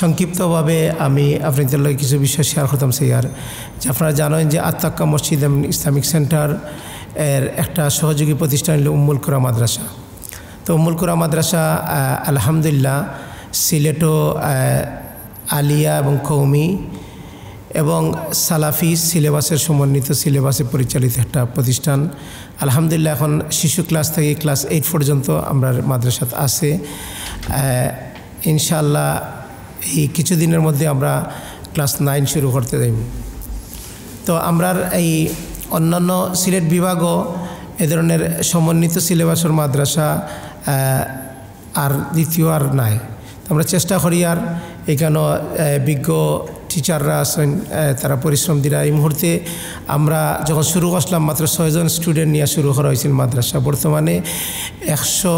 সংক্ষিপ্তভাবে আমি আপনাদের লোক কিছু বিষয় শেয়ার করতাম আর যে আপনারা জানেন যে আত্মাক্কা মসজিদ এবং ইসলামিক সেন্টার এর একটা সহযোগী প্রতিষ্ঠান হল উম্মুল কুরা মাদ্রাসা তো উম্মুল কুরা মাদ্রাসা আলহামদুলিল্লাহ সিলেটো আলিয়া এবং কৌমি এবং সালাফি সিলেবাসের সমন্বিত সিলেবাসে পরিচালিত একটা প্রতিষ্ঠান আলহামদুলিল্লাহ এখন শিশু ক্লাস থেকে ক্লাস এইট পর্যন্ত আমরা মাদ্রাসাত আছে ইনশাল্লাহ এই কিছুদিনের মধ্যে আমরা ক্লাস নাইন শুরু করতে দেব তো আমরা এই অন্যান্য সিলেট বিভাগও এ ধরনের সমন্বিত সিলেবাসের মাদ্রাসা আর দ্বিতীয় আর নাই আমরা চেষ্টা করি আর এখানেও বিজ্ঞ টিচাররা আছেন তারা পরিশ্রম দিরা এই মুহূর্তে আমরা যখন শুরু করছিলাম মাত্র ছয়জন স্টুডেন্ট নিয়ে শুরু করা হয়েছিল মাদ্রাসা বর্তমানে একশো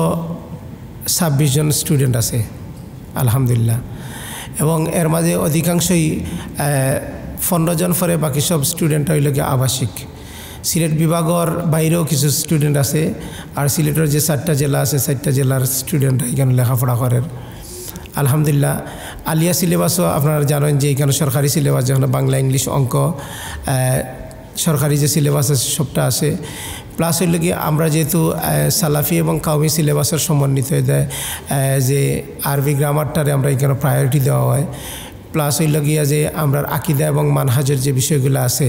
ছাব্বিশ জন স্টুডেন্ট আছে আলহামদুলিল্লাহ এবং এর মাঝে অধিকাংশই পনেরো জন পরে বাকি সব স্টুডেন্ট হইলকে আবাসিক সিলেট বিভাগের বাইরেও কিছু স্টুডেন্ট আছে আর সিলেটের যে চারটা জেলা আছে চারটা জেলার স্টুডেন্ট এখানে লেখাপড়া করেন আলহামদুলিল্লাহ আলিয়া সিলেবাসও আপনারা জানেন যে এখানে সরকারি সিলেবাস যেখানে বাংলা ইংলিশ অঙ্ক সরকারি যে সিলেবাস আছে সবটা আছে প্লাস হইল কি আমরা যেহেতু সালাফি এবং কাউমি সিলেবাসের সমন্বিত হয়ে যে আরবি গ্রামারটারে আমরা এখানে প্রায়োরিটি দেওয়া হয় প্লাস হইল গিয়া যে আমরা আকিদা এবং মানহাজের যে বিষয়গুলো আছে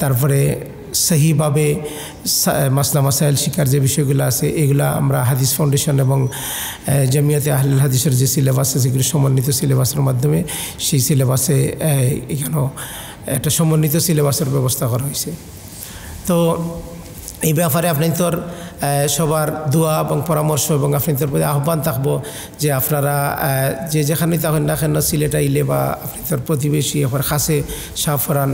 তারপরে সহিভাবে মাসলা মাসাইল শিকার যে বিষয়গুলো আছে এগুলো আমরা হাদিস ফাউন্ডেশন এবং জমিয়াতে আহলুল হাদিসের যে সিলেবাস আছে যেগুলো সমন্বিত সিলেবাসের মাধ্যমে সেই সিলেবাসে এখানেও একটা সমন্বিত সিলেবাসের ব্যবস্থা করা হয়েছে তো এই ব্যাপারে আপনি তোর সবার দোয়া এবং পরামর্শ এবং আপনি তোর প্রতি আহ্বান থাকবো যে আপনারা যে যেখানে তখন না কেন সিলেট আইলে বা আপনি তোর প্রতিবেশী আপনার খাসে সাফরান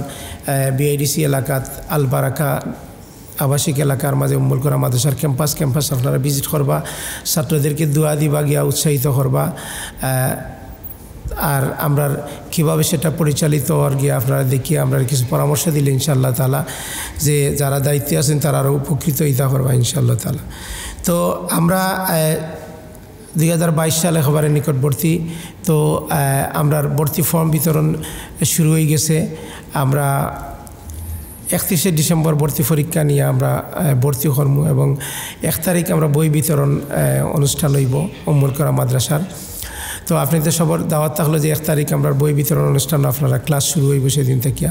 বিআইডিসি এলাকাত আলবারাকা আবাসিক এলাকার মাঝে উম্মুল করা মাদ্রাসার ক্যাম্পাস ক্যাম্পাস আপনারা ভিজিট করবা ছাত্রদেরকে দোয়া দিবা গিয়া উৎসাহিত করবা আর আমরা কিভাবে সেটা পরিচালিত আর গিয়ে আপনারা দেখিয়ে আমরা কিছু পরামর্শ দিলে ইনশাআল্লাহ তালা যে যারা দায়িত্বে আছেন তারা আরও উপকৃত ইতা করবা ইনশাআল্লাহ তালা তো আমরা দুই হাজার বাইশ সালে একেবারে নিকটবর্তী তো আমরা ভর্তি ফর্ম বিতরণ শুরু হয়ে গেছে আমরা একত্রিশে ডিসেম্বর ভর্তি পরীক্ষা নিয়ে আমরা ভর্তি হর্ম এবং এক তারিখ আমরা বই বিতরণ অনুষ্ঠান হইব অম্মুল করা মাদ্রাসার তো আপনাদের সবার দাওয়াত থাকলো যে এক তারিখ আমরা বই বিতরণ অনুষ্ঠান আপনারা ক্লাস শুরু হইব সেদিন থেকে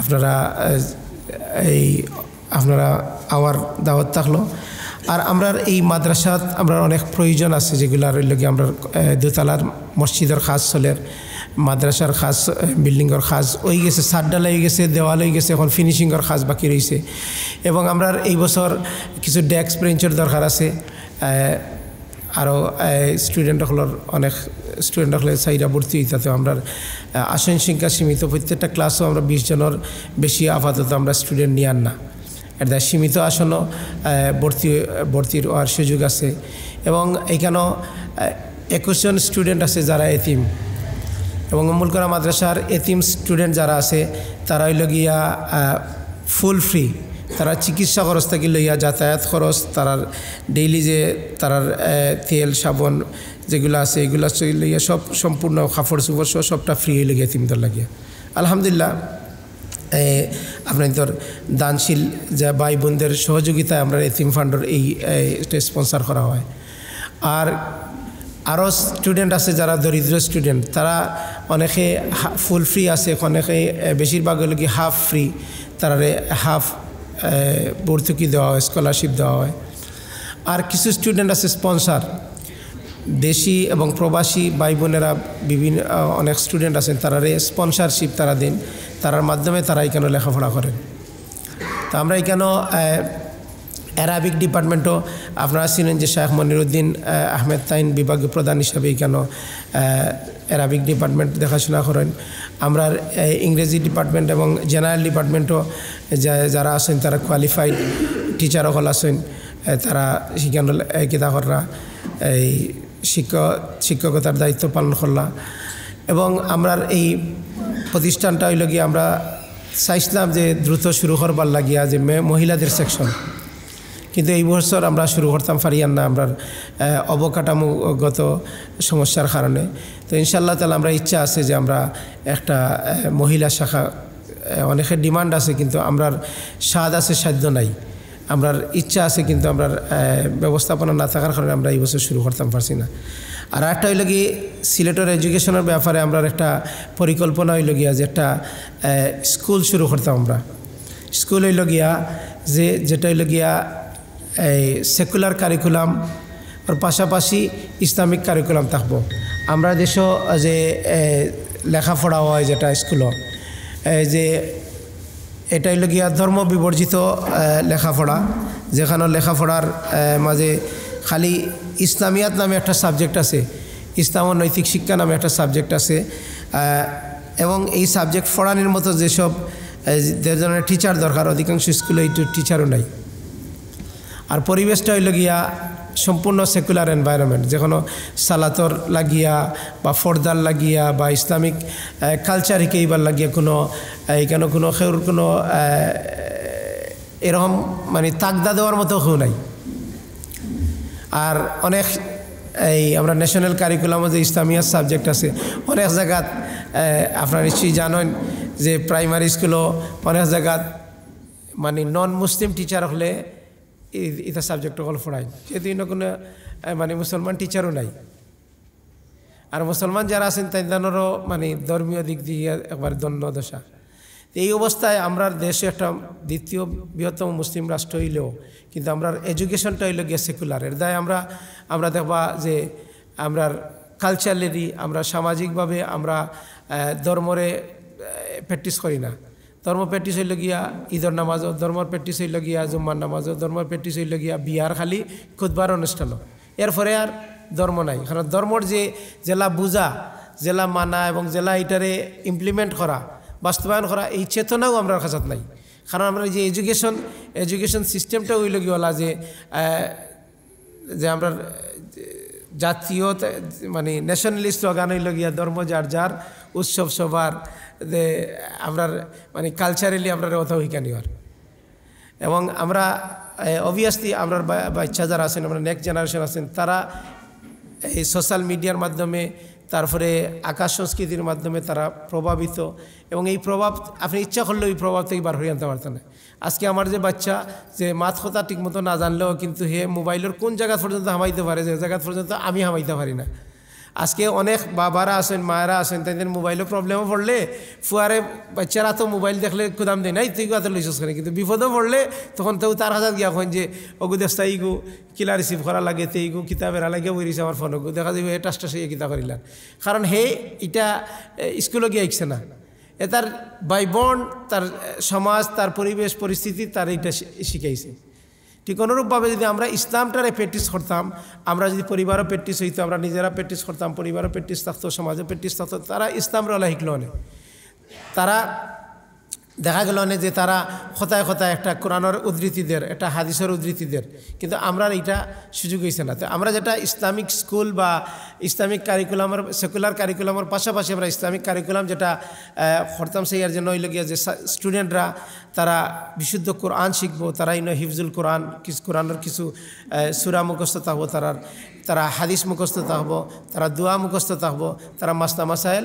আপনারা এই আপনারা আওয়ার দাওয়াত থাকলো আর আমরার এই মাদ্রাসাত আমরা অনেক প্রয়োজন আছে যেগুলার লগে আমরা দোতলার মসজিদের খাস চলের মাদ্রাসার খাস বিল্ডিংয়ের খাস ওই গেছে সাড্ডাল হয়ে গেছে দেওয়াল হয়ে গেছে এখন ফিনিশিংয়ের খাস বাকি রয়েছে এবং আমরার এই বছর কিছু ডেস্ক ব্রেঞ্চের দরকার আছে আরও স্টুডেন্টসকলের অনেক স্টুডেন্ট হলে সাইরা ভর্তি হইতে আমরা আসন সংখ্যা সীমিত প্রত্যেকটা ক্লাসও আমরা বিশ জনের বেশি আপাতত আমরা স্টুডেন্ট নিয়ে আন না এটা সীমিত আসনও ভর্তি ভর্তির হওয়ার সুযোগ আছে এবং এখানেও একুশ জন স্টুডেন্ট আছে যারা এতিম এবং অমুলকরা মাদ্রাসার এতিম স্টুডেন্ট যারা আছে তারা হইল গিয়া ফুল ফ্রি তারা চিকিৎসা খরচ থাকি লইয়া যাতায়াত খরচ তারার ডেইলি যে তারার তেল সাবন যেগুলো আছে এগুলো লইয়া সব সম্পূর্ণ কাপড় চুপড় সহ সবটা ফ্রি হয়ে লেগে তিমতর লাগিয়া আলহামদুলিল্লাহ আপনাদের দানশীল যা ভাই বোনদের সহযোগিতায় আমরা এতিম ফান্ডর এই স্পন্সার করা হয় আর আরও স্টুডেন্ট আছে যারা দরিদ্র স্টুডেন্ট তারা অনেকে ফুল ফ্রি আছে অনেকে বেশিরভাগ হলো কি হাফ ফ্রি তারা হাফ ভর্তুকি দেওয়া হয় স্কলারশিপ দেওয়া হয় আর কিছু স্টুডেন্ট আছে স্পন্সার দেশি এবং প্রবাসী ভাই বোনেরা বিভিন্ন অনেক স্টুডেন্ট আছেন তারা স্পন্সারশিপ তারা দিন তারার মাধ্যমে তারা এখানে লেখাপড়া করেন তো আমরা এখানেও অ্যারাবিক ডিপার্টমেন্টও আপনারা ছিলেন যে শাহ মনিরুদ্দিন আহমেদ তাইন বিভাগীয় প্রধান হিসাবে এখানে অ্যারাবিক ডিপার্টমেন্ট দেখাশোনা করেন আমরা ইংরেজি ডিপার্টমেন্ট এবং জেনারেল ডিপার্টমেন্টও যারা আছেন তারা কোয়ালিফাইড টিচার সকল আছেন তারা শিক্ষণ কিতা কররা এই শিক্ষক শিক্ষকতার দায়িত্ব পালন করলা এবং আমরা এই প্রতিষ্ঠানটা হইল লগিয়ে আমরা চাইছিলাম যে দ্রুত শুরু করবার লাগিয়া যে মহিলাদের সেকশন কিন্তু এই বছর আমরা শুরু করতাম ফারিয়ান না আমরা অবকাঠামোগত সমস্যার কারণে তো ইনশাল্লাহ তাহলে আমরা ইচ্ছা আছে যে আমরা একটা মহিলা শাখা অনেকের ডিমান্ড আছে কিন্তু আমরার স্বাদ আছে সাধ্য নাই আমরার ইচ্ছা আছে কিন্তু আমরার ব্যবস্থাপনা না থাকার কারণে আমরা এই বছর শুরু করতাম পারছি না আর একটা হইল গিয়ে সিলেটের এডুকেশনের ব্যাপারে আমরা একটা পরিকল্পনা হইল গিয়া যে একটা স্কুল শুরু করতাম আমরা স্কুল হইল গিয়া যে যেটা হইল গিয়া এই সেকুলার কারিকুলাম পাশাপাশি ইসলামিক কারিকুলাম থাকবো আমরা দেশ যে লেখাপড়া হয় যেটা স্কুলও যে এটা হইল গিয়া ধর্ম বিবর্জিত লেখাপড়া যেখানে লেখাপড়ার মাঝে খালি ইসলামিয়াত নামে একটা সাবজেক্ট আছে ইসলাম ও নৈতিক শিক্ষা নামে একটা সাবজেক্ট আছে এবং এই সাবজেক্ট পড়ানোর মতো যেসব যে ধরনের টিচার দরকার অধিকাংশ স্কুলে একটু টিচারও নাই আর পরিবেশটা হইল গিয়া সম্পূর্ণ সেকুলার এনভায়রনমেন্ট যেখানে সালাতর লাগিয়া বা ফর্দার লাগিয়া বা ইসলামিক কালচার এইবার লাগিয়া কোনো এখানে কোনো সেউর কোনো এরকম মানে তাকদা দেওয়ার মতো হেউ নাই আর অনেক এই আমরা ন্যাশনাল কারিকুলামও যে ইসলামিয়ার সাবজেক্ট আছে অনেক জায়গাত আপনারা নিশ্চয়ই জানেন যে প্রাইমারি স্কুলও অনেক জায়গাত মানে নন মুসলিম টিচার হলে ইতা সাবজেক্ট অল ফোড়াই যেহেতু ইন কোনো মানে মুসলমান টিচারও নাই আর মুসলমান যারা আছেন তাদেরও মানে ধর্মীয় দিক দিয়ে একবার দণ্ড দশা এই অবস্থায় আমরা দেশে একটা দ্বিতীয় বৃহত্তম মুসলিম রাষ্ট্র হইলেও কিন্তু আমরা এডুকেশনটা হইল গিয়ে সেকুলার এর দায় আমরা আমরা দেখবা যে আমরার কালচারালি আমরা সামাজিকভাবে আমরা ধর্মরে প্র্যাকটিস করি না ধর্ম প্র্যাকটিস হইল গিয়া ঈদর নামাজও ধর্মর প্র্যাকটিস হইল গিয়া জুম্মার নামাজও ধর্মর প্র্যাকটিস হইল গিয়া বিহার খালি খুদবার অনুষ্ঠানও এরপরে আর ধর্ম নাই কারণ ধর্মর যে জেলা বুঝা জেলা মানা এবং জেলা এটারে ইমপ্লিমেন্ট করা বাস্তবায়ন করা এই চেতনাও আমরা কাছে নাই কারণ আমরা যে এডুকেশন এডুকেশন সিস্টেমটা হইল গিয়েলা যে যে আমরা জাতীয় মানে ন্যাশনালিস্ট অগান হইল গিয়া ধর্ম যার যার উৎসব যে আপনার মানে কালচারালি আপনার অত শিকা নেওয়ার এবং আমরা অবভিয়াসলি আপনার বাচ্চা যারা আছেন আমরা নেক্সট জেনারেশন আছেন তারা এই সোশ্যাল মিডিয়ার মাধ্যমে তারপরে আকাশ সংস্কৃতির মাধ্যমে তারা প্রভাবিত এবং এই প্রভাব আপনি ইচ্ছা করলেও এই প্রভাব থেকে বার হয়ে আনতে পারতেন না আজকে আমার যে বাচ্চা যে মাছ কথা ঠিকমতো না জানলেও কিন্তু হে মোবাইলের কোন জায়গা পর্যন্ত হামাইতে পারে যে জায়গা পর্যন্ত আমি হামাইতে পারি না আজকে অনেক বাবারা আছেন মায়েরা আছেন তাদের মোবাইলও প্রবলেমও পড়লে ফুয়ারে বাচ্চারা তো মোবাইল দেখলে কুদাম দেয় নাই তুই কথা লইছিস কেন কিন্তু বিপদও পড়লে তখন তো তার হাজার গিয়া কন যে অগু দেশটা ইগু কিলা রিসিভ করা লাগে তে ইগু কিতাবের আলাগে বইরিছে আমার ফোন অগু দেখা যাবে এটা সে কিতা করিলাম কারণ হে এটা স্কুলে গিয়ে আসছে না এ তার বোন তার সমাজ তার পরিবেশ পরিস্থিতি তার এটা শিখাইছে ঠিক অনুরূপভাবে যদি আমরা ইসলামটারে প্র্যাকটিস করতাম আমরা যদি পরিবারও প্র্যাকটিস হইতো আমরা নিজেরা প্র্যাকটিস করতাম পরিবারও প্র্যাকটিস থাকতো সমাজে প্র্যাকটিস থাকতো তারা ইসলামরা শিখল না তারা দেখা গেল না যে তারা খোঁতায় খোঁতায় একটা কোরআনের উদ্ধৃতিদের একটা হাদিসের উদ্ধৃতিদের কিন্তু আমরা এটা সুযোগ হয়েছে না তো আমরা যেটা ইসলামিক স্কুল বা ইসলামিক কারিকুলামের সেকুলার কারিকুলামের পাশাপাশি আমরা ইসলামিক কারিকুলাম যেটা খরতাম সেইয়ার যে ওই লগিয়া যে স্টুডেন্টরা তারা বিশুদ্ধ কোরআন শিখবো তারা ইন হিফজুল কোরআন কিছু কোরআনের কিছু সুরা মুখস্থতা হবো তারা তারা হাদিস মুখস্থতা হবো তারা দোয়া মুখস্থতা হবো তারা মাস্তা মাসাইল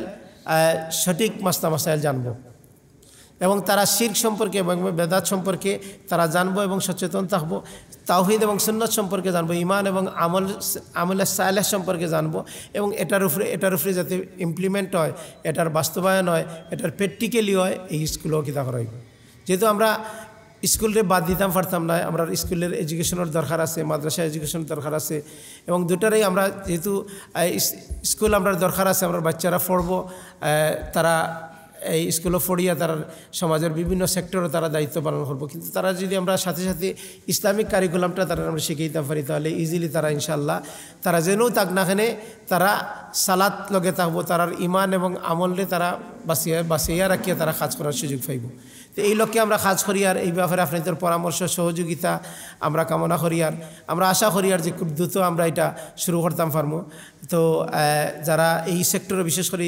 সঠিক মাস্তা মাসাইল জানবো এবং তারা শির্ক সম্পর্কে এবং বেদাত সম্পর্কে তারা জানবো এবং সচেতন থাকবো তাওহিদ এবং সুন্নত সম্পর্কে জানবো ইমান এবং আমল আমলের সাইলেস সম্পর্কে জানবো এবং এটার উপরে এটার উপরে যাতে ইমপ্লিমেন্ট হয় এটার বাস্তবায়ন হয় এটার প্র্যাকটিক্যালি হয় এই স্কুলও কিতা রইব যেহেতু আমরা স্কুলে বাদ দিতাম পারতাম না আমরা স্কুলের এডুকেশনের দরকার আছে মাদ্রাসা এডুকেশনের দরকার আছে এবং দুটারই আমরা যেহেতু স্কুল আমরা দরকার আছে আমরা বাচ্চারা পড়ব তারা এই অফ ওড়িয়া তারা সমাজের বিভিন্ন সেক্টরে তারা দায়িত্ব পালন করবো কিন্তু তারা যদি আমরা সাথে সাথে ইসলামিক কারিকুলামটা তারা আমরা শিখে দিতে পারি তাহলে ইজিলি তারা ইনশাল্লাহ তারা যেন তাক নাখানে তারা সালাত লগে থাকবো তারার ইমান এবং আমলে তারা বাঁচিয়ে বাঁচিয়ে রাখিয়া তারা কাজ করার সুযোগ পাইব তো এই লক্ষ্যে আমরা কাজ করি আর এই ব্যাপারে আপনাদের পরামর্শ সহযোগিতা আমরা কামনা করি আর আমরা আশা করি আর যে খুব দ্রুত আমরা এটা শুরু করতাম ফার্মো তো যারা এই সেক্টরে বিশেষ করে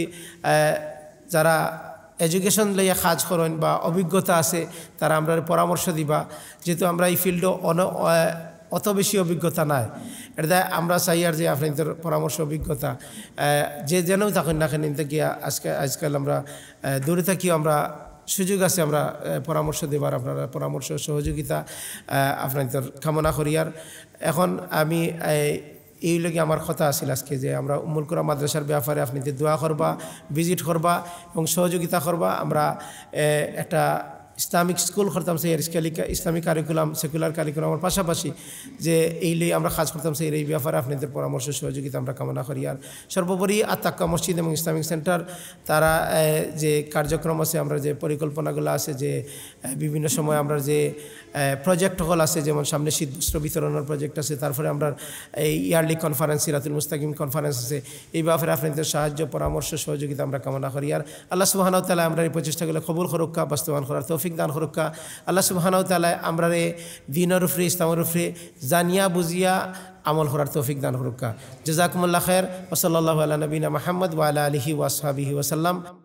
যারা এডুকেশন লইয়া কাজ করেন বা অভিজ্ঞতা আছে তারা আমরা পরামর্শ দিবা যেহেতু আমরা এই ফিল্ডে অন অত বেশি অভিজ্ঞতা নাই এটা আমরা চাই আর যে আপনাদের পরামর্শ অভিজ্ঞতা যে যেন তখন না কেন গিয়া আজকে আজকাল আমরা দূরে থাকিও আমরা সুযোগ আছে আমরা পরামর্শ দেবার আপনারা পরামর্শ সহযোগিতা আপনাদের কামনা করি আর এখন আমি এই লগে আমার কথা আসিল আজকে যে আমরা উমুলকুরা মাদ্রাসার ব্যাপারে আপনি দোয়া করবা ভিজিট করবা এবং সহযোগিতা করবা আমরা একটা ইসলামিক স্কুল করতাম সেই ইসলামিক কারিকুলাম সেকুলার কারিকুলামের পাশাপাশি যে এই লিয়ে আমরা কাজ করতাম সেই এই ব্যাপারে আপনাদের পরামর্শ সহযোগিতা আমরা কামনা করি আর সর্বোপরি আত্মাক্কা মসজিদ এবং ইসলামিক সেন্টার তারা যে কার্যক্রম আছে আমরা যে পরিকল্পনাগুলো আছে যে বিভিন্ন সময় আমরা যে প্রজেক্ট হল আছে যেমন সামনে শীতবস্ত্র বিতরণের প্রজেক্ট আছে তারপরে আমরা এই ইয়ারলি কনফারেন্স সিরাতুল মুস্তাকিম কনফারেন্স আছে এই ব্যাপারে আপনাদের সাহায্য পরামর্শ সহযোগিতা আমরা কামনা করি আর আল্লাহ সুবাহন তালা আমরা এই প্রচেষ্টাগুলো খবর সুরক্ষা বাস্তবায়ন করার তৌফিক তৌফিক দান হরক্কা আল্লাহ সুবাহানাও তালায় আমরা রে দিনের উপরে ইসলামের উপরে জানিয়া বুঝিয়া আমল হরার তৌফিক দান হরক্কা জজাকুমুল্লা খের ওসল্লাহ আল্লাহ নবীনা মাহমদ ওয়ালা আলহি ওয়াসাবিহি ওসাল্লাম